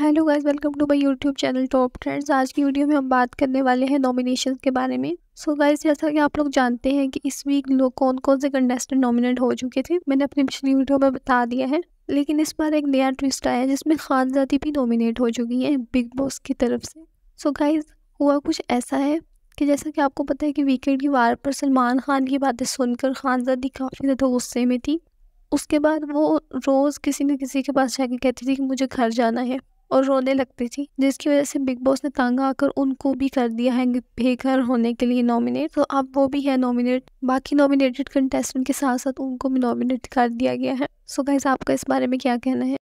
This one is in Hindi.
hello guys welcome to my YouTube channel top trends आज की वीडियो में हम बात करने वाले हैं नॉमिनेशन के बारे में सो so गाइस जैसा कि आप लोग जानते हैं कि इस वीक लोग कौन कौन से कंटेस्टेंट नॉमिनेट हो चुके थे मैंने अपनी पिछली वीडियो में बता दिया है लेकिन इस बार एक नया ट्विस्ट आया जिसमें खानजादी भी नॉमिनेट हो चुकी है बिग बॉस की तरफ से सो so गाइज़ हुआ कुछ ऐसा है कि जैसा कि आपको पता है कि वीकेंड की वार पर सलमान खान की बातें सुनकर खानजादी काफ़ी ज़्यादा गुस्से में थी उसके बाद वो रोज़ किसी न किसी के पास जाके कहती थी कि मुझे घर जाना है और रोने लगती थी जिसकी वजह से बिग बॉस ने तंग आकर उनको भी कर दिया है बेघर होने के लिए नॉमिनेट तो अब वो भी है नॉमिनेट बाकी नॉमिनेटेड कंटेस्टेंट के साथ साथ उनको भी नॉमिनेट कर दिया गया है सो so गाइज आपका इस बारे में क्या कहना है